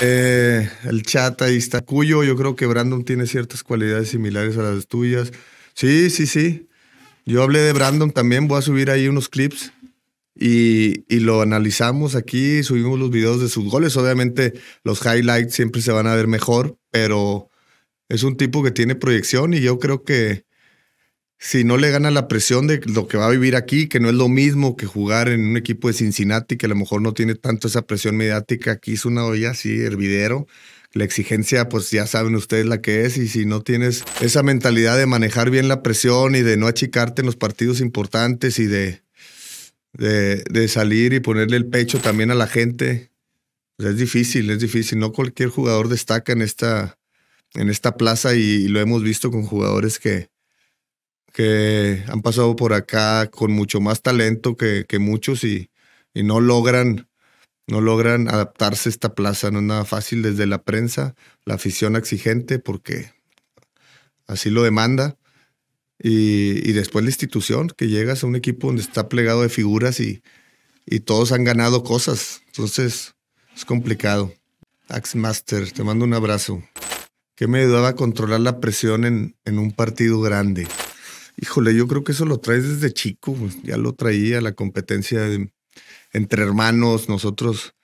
Eh, el chat ahí está. Cuyo, yo creo que Brandon tiene ciertas cualidades similares a las tuyas. Sí, sí, sí. Yo hablé de Brandon también, voy a subir ahí unos clips y, y, lo analizamos aquí, subimos los videos de sus goles. Obviamente los highlights siempre se van a ver mejor, pero es un tipo que tiene proyección y yo creo que si no le gana la presión de lo que va a vivir aquí, que no es lo mismo que jugar en un equipo de Cincinnati, que a lo mejor no tiene tanto esa presión mediática. Aquí es una olla así, hervidero. La exigencia, pues ya saben ustedes la que es, y si no tienes esa mentalidad de manejar bien la presión y de no achicarte en los partidos importantes y de, de, salir y ponerle el pecho también a la gente, pues, es difícil, es difícil. No cualquier jugador destaca en esta, en esta plaza y lo hemos visto con jugadores que, que han pasado por acá con mucho más talento que, muchos y, no logran no logran adaptarse a esta plaza. No es nada fácil desde la prensa, la afición exigente, porque así lo demanda. Y, después la institución, que llegas a un equipo donde está plegado de figuras y, todos han ganado cosas. Entonces es complicado. Master, te mando un abrazo. ¿Qué me ayudaba a controlar la presión en, en un partido grande? Híjole, yo creo que eso lo traes desde chico, pues, ya lo traía la competencia entre hermanos, nosotros